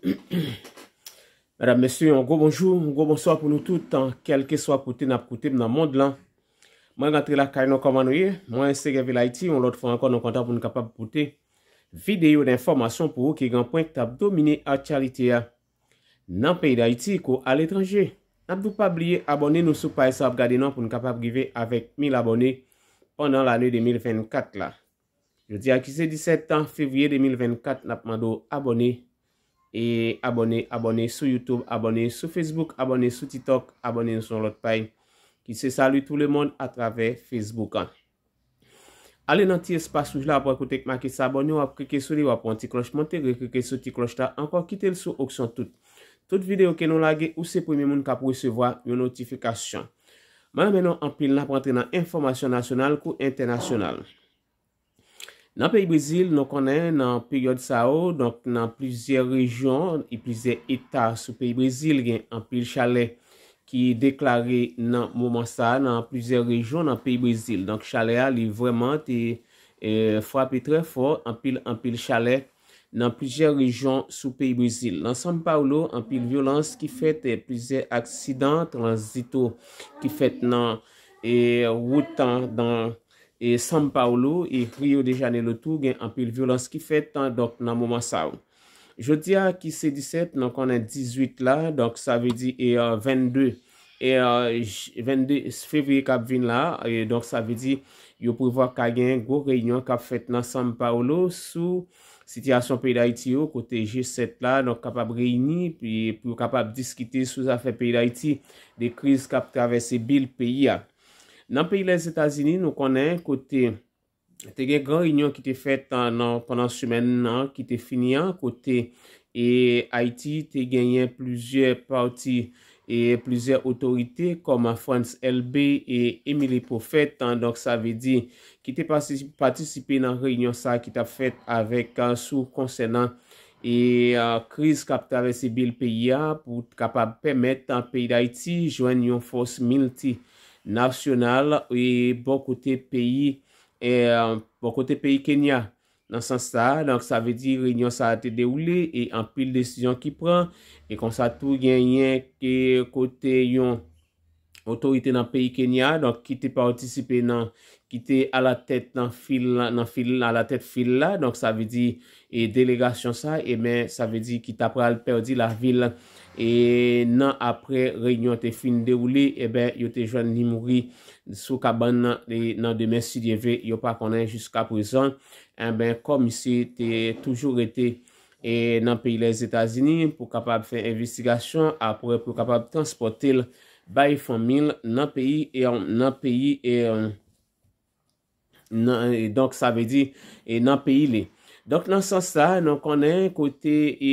Madame Messieurs, bonjour, bonsoir pou nou tout an Quel que soit pouté nap pouté m nan monde lan Mwen gantre la kari nou komanouye Mwen se gavé l'Haïti, mwen lot fwa ankon nou kontan pou nou kapab pouté Videyo d'informasyon pou ou ki gant point ap domine a charité ya Nan peyi d'Haïti, ko al etranje Nap dou pabliye aboné nou sou paye sa ap gade nan pou nou kapab givé avèk mil aboné Pendan l'année 2024 la Yo di akise 17 an fevye 2024 nap mando aboné E abonè, abonè sou Youtube, abonè sou Facebook, abonè sou TikTok, abonè nou son lot pay. Ki se salu tout le moun a travè Facebook an. Ale nan ti espas ouj la ap wakotek ma ki sa abonè ou ap kike sou li wap an ti kloch. Mante kike sou ti kloch ta anp wakite l sou auksyon tout. Tout vide ou ke nou lage ou se pou mè moun ka pou se vwa yo notifikasyon. Man an menon anpil nan ap rentre nan informasyon nasyonal kou internasyonal. Nan peyi Brazil, nou konen nan peryode sa ou, nan plizye rejyon, e plizye etat sou peyi Brazil, gen an plizye chalet ki deklare nan mouman sa, nan plizye rejyon nan peyi Brazil. Donk chalet a li vweman te e, fwapi tre fwo, an plizye chalet nan plizye rejyon sou peyi Brazil. Dansanm pa wlo, an plizye violans ki fet, e plizye aksidant transito ki fet nan e, woutan dan chalet, E Sam Paolo, e kri yo deja ne lo tou gen anpil violans ki fet nan mouman sa ou. Jodi a, kise 17, nan konen 18 la, donk sa ve di, e 22, euh, e 22 euh, fevriye kap vin la, e, donk sa ve di, yo pou vwa kagen go reynyon kap fet nan Sam Paolo, sou sityasyon pey da iti yo, kote G7 la, donk kap ap reynyi, pi pou kap ap diskite sou zafè pey da iti, de kriz kap travesse bil peyi ya. Nan peyi les Etasini nou konen kote, te gen gran reynyon ki te fet pendant semen nan ki te fini an kote. E Haiti te genyen plujer parti e plujer otorite kom a Frans LB e Emilie Poufette. Donk sa ve di ki te patisipe nan reynyon sa ki te fet avèk an sou konsenan. E euh, kriz kapta ve sebil peyi an pou kapap pèmèt an peyi d'Haiti jwen yon fos mil ti. nasyonal e bon kote peyi euh, bon kenya. Dansan sa, sa ve di renyon sa ate de oule e anpil desizyon ki pran e konsa tou genyen ki kote yon Otorite nan peyi Kenya, donk ki te pa otisipe nan, ki te alatet nan fil la, nan fil la, alatet fil la, donk sa ve di, e delegasyon sa, e men, sa ve di, ki ta pral perdi la vil, e nan apre, reynyon te fin derouli, e ben, yo te jwenni mouri, sou kaban nan, nan demensi dieve, yo pa konen jiska prezon, e eh ben, kom si te toujou rete, e nan peyi les Etats-Unis, pou kapab fe investigasyon, apre pou kapab transporte l, bay fomil nan peyi e an, nan peyi e an, nan, e, donk sa ve di, e nan peyi li. Donk nan sa sa, donk anen kote, e,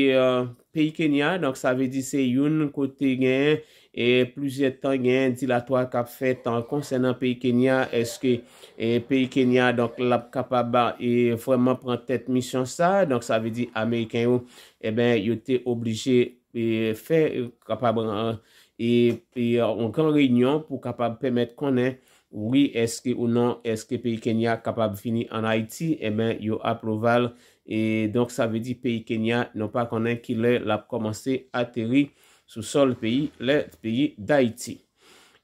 peyi Kenya, donk sa ve di se yon kote gen, e, pluje tan gen, di la to akap fet an, konsen nan peyi Kenya, eske, e, peyi Kenya, donk la kapaba, e, fwèman prantet misyon sa, donk sa ve di, Ameriken ou, e, ben, yo te oblije, pe fe e, kapab an, e pe an kan reynyan pou kapab pe met konen, oui eske ou nan, eske pe Kenya kapab fini an Haiti, e men yo aproval, e donk sa ve di pe Kenya, nou pa konen ki le la komanse ateri sou sol peyi, le peyi d'Haiti.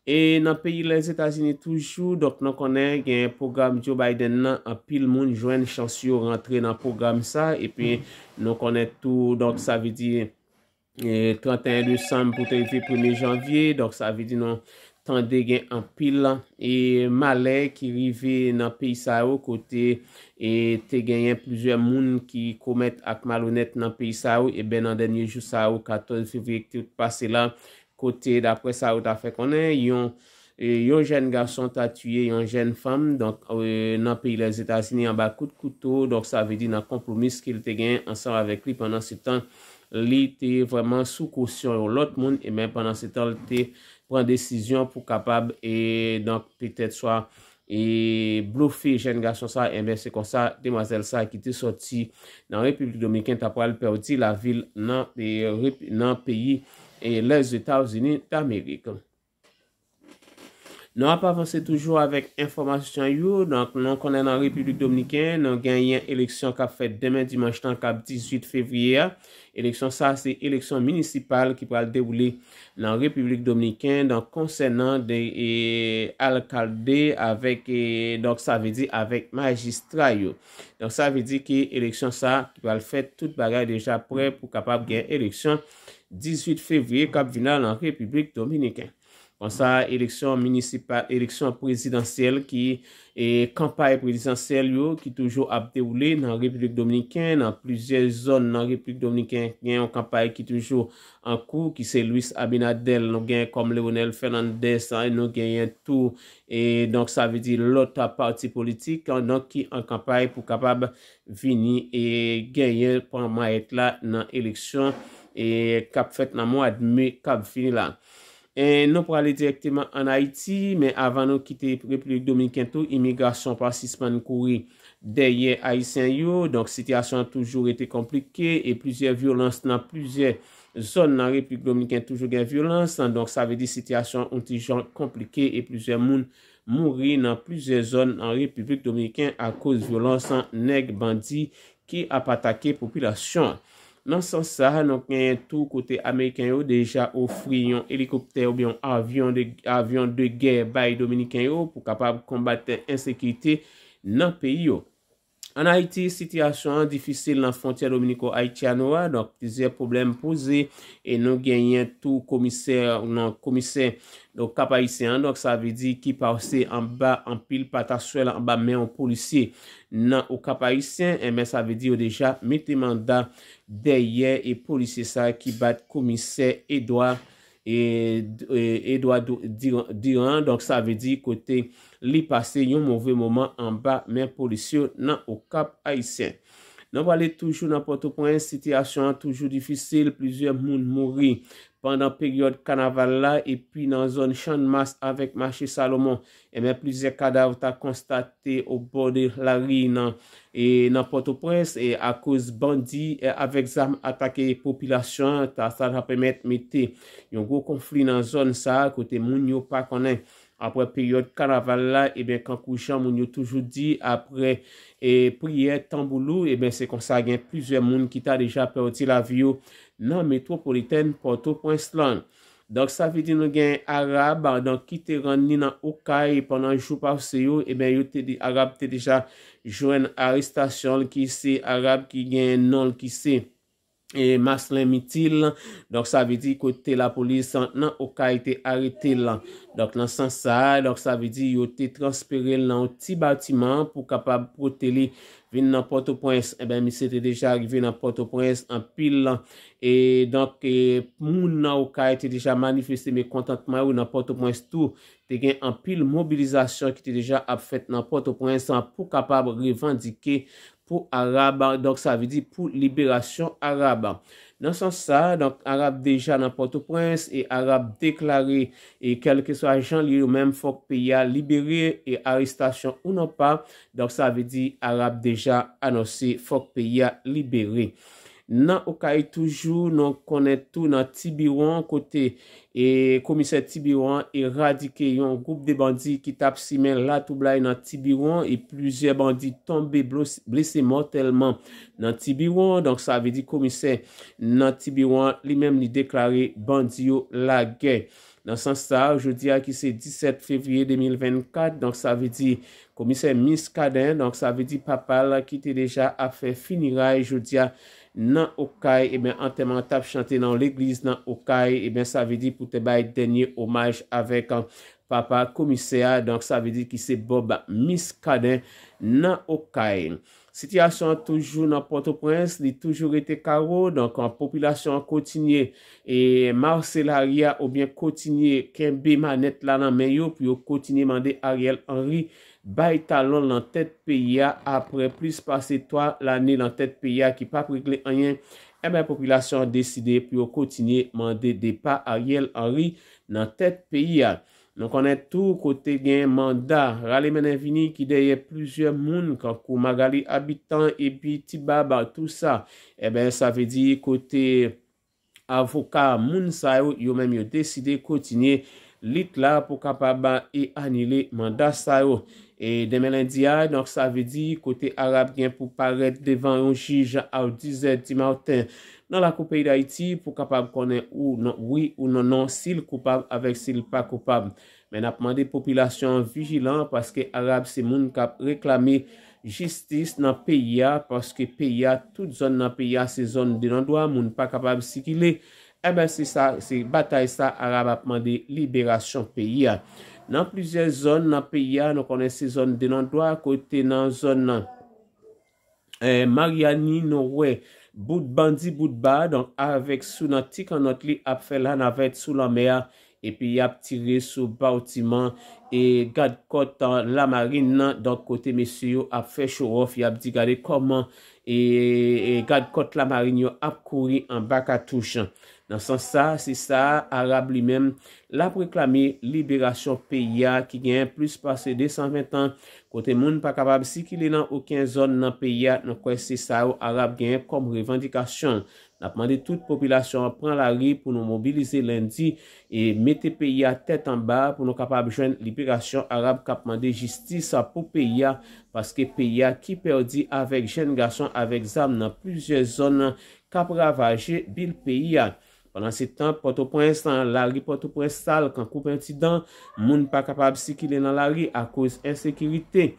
E nan peyi le Etasini toujou, donk nou konen gen program Joe Biden nan, apil moun jwen chansyo rentre nan program sa, e pe nou konen tou, donk sa ve di... 31 non, de sèm pou te yve 1 janvye, dok sa avè di nan tan de gen an pil lan, e male ki rive nan peyi sa ou, kote te gen yon plizè moun ki komet ak malounet nan peyi sa ou, e ben nan denye jou sa ou, 14 fevri ekte pase la, kote da pre sa ou da fe konen, yon jen garson tatuye, yon jen fam, nan peyi les Etats-Unis, an bakout koutou, dok sa avè di nan kompromis ki te gen ansan avè kli, panan se tan, li te vwèman sou kousyon ou lot moun, e mèm pwèndan se tal te pran desisyon pou kapab, e donk pwètèd swa, e bloufi jen gasson sa, e mwè se konsa demazel sa ki te soti nan Republik Dominikant, a pwèl pe woti la vil nan peyi e, lez Etats-Unis d'Amerik. Nou ap avanse toujou avèk informasyon yo, nou konè nan Republik Dominikèn, nou genyen eleksyon kap fèt demè dimanjtan kap 18 fevriyè. Eleksyon sa, se eleksyon municipal ki pral deboulè nan Republik Dominikèn, nou konsè nan al-kalde avèk magistra yo. Nou sa vè di ki eleksyon sa, ki pral fèt tout bagay deja prè pou kapap genye eleksyon 18 fevriyè kap vina nan Republik Dominikèn. Pon sa, eleksyon prezidansyel ki kampaye prezidansyel yo ki toujou ap devoule nan Republik Dominikèn, nan plizye zon nan Republik Dominikèn, gen yon kampaye ki toujou an kou ki se Louis Abinadel, nou gen yon kom Leonel Fernandez, nou gen yon tou, e donk sa ve di lota parti politik, an donk ki an kampaye pou kapab vini e gen yon pon ma et la nan eleksyon, e kap fet nan mou admi kap vini la. E nou pou ale direktyman an Haiti, men avan nou kite Republik Dominikento, imigrasyon pa sisman kouri deye Aisyen yo. Donk, sityasyon an toujou ete komplike, e plizye violans nan plizye zon nan Republik Dominikento jou gen violans. Donk, sa ve di sityasyon an toujou an komplike, e plizye moun mouri nan plizye zon nan Republik Dominikento a kouz violans an neg bandi ki apatake populasyon. Nan son sa, nou kwenye tout kote Ameriken yo deja ou friyon helikopter ou avyon de ger baye Dominiken yo pou kapab kombate ensekite nan peyo. An ha iti, sityasyon an difisil nan fontyer Dominiko-Haitianoa. Dok, pizye problem pouze, e nou genyen tou komiser ou nan komiser do kapayisyen. Dok, eh sa ve di ki pase an ba an pil patasyon an ba men an polisyen nan o kapayisyen. E men sa ve di yo deja meti manda deye e polisyen sa ki bat komiser Edouard. E dwa diran, donk sa ve di kote li pase yon mouve mouman an ba men polisyon nan ou kap aisyen. Nan wale toujou nan Port-au-Prince, sityasyon toujou difisil, plizye moun mouri. Pendan peryode kanavala, epi nan zon chan mas avèk Maché Salomon, emè plizye kadav ta konstate obor de lari e nan Port-au-Prince, e akouz bandi e avèk zanm atake popilasyon, ta san apemèt metè. Yon gwo konflik nan zon sa, kote moun nyo pa konen. apre peryode karaval la, ebe, eh kankou chan moun yo toujou di, apre, e, eh, priye, tanboulou, ebe, eh se konsa gen plizye moun ki ta deja perdi la vyo nan metropoliten Porto-Preslan. Donk sa vide nou gen Arab, an ah, donk ki te ran ni nan Okai, e, pwennan jou parse yo, ebe, yo te di Arab te deja jwen arrestasyon l ki se, Arab ki gen non l ki se. E mas len mi til la, dok sa vi di kote la polis non, nan o ka ite arete la. Dok lan san sa, dok sa vi di yo te transpire lan ou ti batiman pou kapab prote li vin nan Port-au-Prince. E eh ben mi se te deja arrive nan Port-au-Prince an pil la. E dok eh, moun nan o ka ite deja manifeste me kontantman ou nan Port-au-Prince tou. Te gen an pil mobilizasyon ki te deja ap fete nan Port-au-Prince an pou kapab revandike. Pou araba, donk sa ve di pou liberasyon araba. Non san sa, donk arabe deja nan Port-au-Prince, e arabe deklari, e kelke so ajan li ou men fok peya liberi, e aristasyon ou non pa, donk sa ve di arabe deja anose fok peya liberi. nan Okai Toujou nan konen tou nan Tibiron kote e komise Tibiron eradike yon goup de bandi ki tap si men la toublai nan Tibiron e pluzie bandi tombe blese mortalman nan Tibiron donk sa ave di komise nan Tibiron li mem ni deklare bandi yo la gay dan san sa oujou diya ki se 17 fevriye 2024 donk sa ave di komise Minskaden donk sa ave di papa la ki te deja afe finiray jou diya nan Okai, e eh ben entemental chante nan l'eglise nan Okai, e eh ben sa ve di pou te baye denye omaj avek an papa komisea, donk sa ve di ki se Bob miskade nan Okai. Sityasyon an toujou nan Port-au-Prince li toujou ete Karo, donk an popilasyon an koutinye, e Marcel Haria ou bien koutinye Kembe Manet lan nan men yo, pi yo koutinye mande Ariel Henry, Bayi talon nan tet peyi a apre plus pase toa lane nan tet peyi a ki pa prik le anyen, e ben popilasyon deside pi yo kontinye mande depa a yel a ri nan tet peyi a. Non konen tou kote gen manda, rale menen vini ki deye plujer moun kankou magali abitan e pi ti baba tout sa, e ben sa ve di kote avoka moun sayo yo menm yo deside kontinye lit la pou kapaba e anile manda sayo. E demè lèndia, nòk sa vè di, kote Arab gen pou paret devan yon jige au 10è di martè nan la koupei d'Haïti pou kapab konen ou nan wè ou nan nan sil koupab avek sil pa koupab. Men apman de popilasyon vijilan paske Arab se moun kap reklami jistis nan P.I.A. paske P.I.A. tout zon nan P.I.A. se zon de nan doa moun pa kapab si ki lè. E ben se batay sa Arab apman de liberasyon P.I.A. Nan plizyen zon nan peya nou konen se zon de nan doa kote nan zon nan eh, Mariani nou we. Bout bandi bout ba, donk avek sou nan tik anot li ap felan avek sou la mea. epi ap tire sou bautiman e gad kote la marine nan, donk kote mesyo ap fechou of, yap di gade koman e, e gad kote la marine yo ap kouri an baka touche. Dansan sa, si sa, Arab li men la preklame liberasyon peya ki gen plus pase 220 an, kote moun pa kabab, si ki li nan ouken zon nan peya, nan kwen se sa ou Arab gen kom revendikasyon, Napman de tout popilasyon pran la ri pou nou mobilize lendi e mette peya tet an ba pou nou kapab jwen liberasyon arab kapman de jistisa pou peya. Paske peya ki perdi avek jen gason avek zam nan plizye zonan kapra vaje bil peya. Panan se tan potoprens lan la ri potoprensal kan koup entidan moun pa kapab sikile nan la ri akouz ensekirite.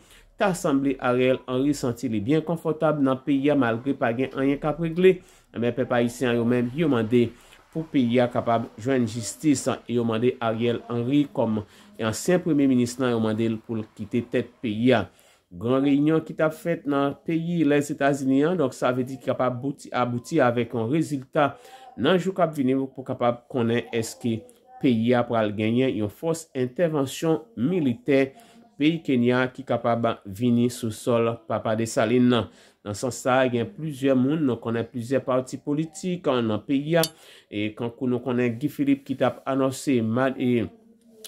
Assemble Ariel Henry senti li bien konfortab nan peya malgre pa gen anye kap regle. Ame pe pa isi an yo men yomande pou peya kapab jwen justice. An yo mande Ariel Henry kom an se preme minist nan yomande pou kite tet peya. Gran reynyon ki ta fet nan peyi les Etats-Unis an. Dok sa ve di kapab abouti avek an rezultat nan jou kap veni pou kapab konen eske peya pou al genye yon fos intervensyon militey peyi Kenya ki kapab vini sou sol pa pa de sali nan. Nan san sa, gen plizye moun, nou konen plizye parti politik, konen peyi ya, e kon konen Guy Philippe ki tap anose mad e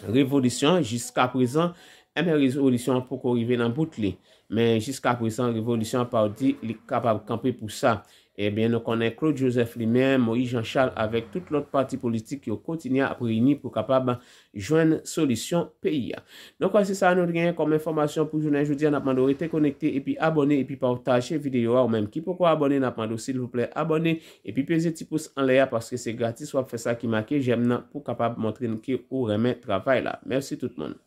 revolisyon, jiska prezan, eme revolisyon pou ko rive nan bout li, men jiska prezan revolisyon pa ou di li kapab kampe pou sa. Ebyen eh nou konen Claude Joseph Limer, Moïse Jean-Charles avèk tout l'ot parti politik ki yo kontinia ap reyni pou kapab jwen solisyon peyi ya. Nou kwa se sa nou genye kom informasyon pou jounen joudi an ap mando rete konekte epi abone epi poutache videyo a ou menm ki pou kwa abone an ap mando sil vople abone epi peze ti pous an le ya paske se gratis wap fè sa ki makè jèm nan pou kapab montren ki ou remè travay la. Mersi tout moun.